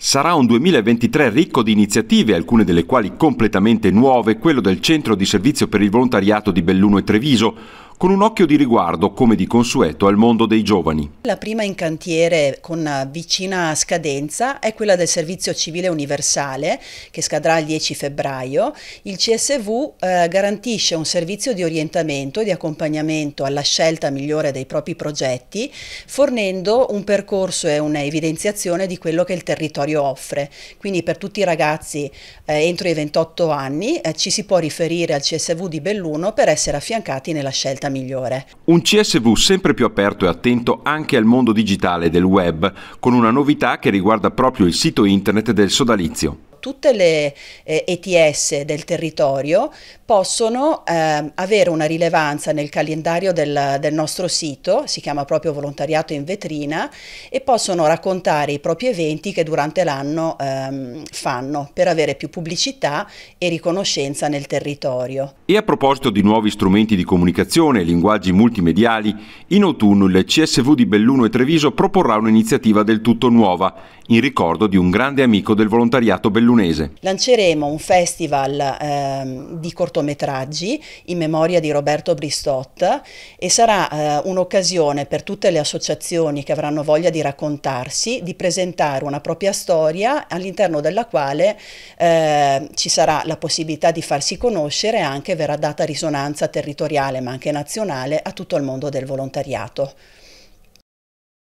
Sarà un 2023 ricco di iniziative, alcune delle quali completamente nuove, quello del Centro di Servizio per il Volontariato di Belluno e Treviso, con un occhio di riguardo, come di consueto, al mondo dei giovani. La prima in cantiere con vicina scadenza è quella del servizio civile universale, che scadrà il 10 febbraio. Il CSV eh, garantisce un servizio di orientamento e di accompagnamento alla scelta migliore dei propri progetti, fornendo un percorso e un'evidenziazione di quello che il territorio offre. Quindi per tutti i ragazzi eh, entro i 28 anni eh, ci si può riferire al CSV di Belluno per essere affiancati nella scelta giornata migliore. Un CSV sempre più aperto e attento anche al mondo digitale del web, con una novità che riguarda proprio il sito internet del sodalizio tutte le eh, ETS del territorio possono eh, avere una rilevanza nel calendario del, del, nostro sito, si chiama proprio volontariato in vetrina, e possono raccontare i propri eventi che durante l'anno ehm, fanno per avere più pubblicità e riconoscenza nel territorio. E a proposito di nuovi strumenti di comunicazione e linguaggi multimediali, in autunno il CSV di Belluno e Treviso proporrà un'iniziativa del tutto nuova, in ricordo di un grande amico del volontariato bellunese Cremonese. Lanceremo un festival eh, di cortometraggi in memoria di Roberto Bristot e sarà eh, un'occasione per tutte le associazioni che avranno voglia di raccontarsi, di presentare una propria storia all'interno della quale eh, ci sarà la possibilità di farsi conoscere e anche verrà data risonanza territoriale ma anche nazionale a tutto il mondo del volontariato.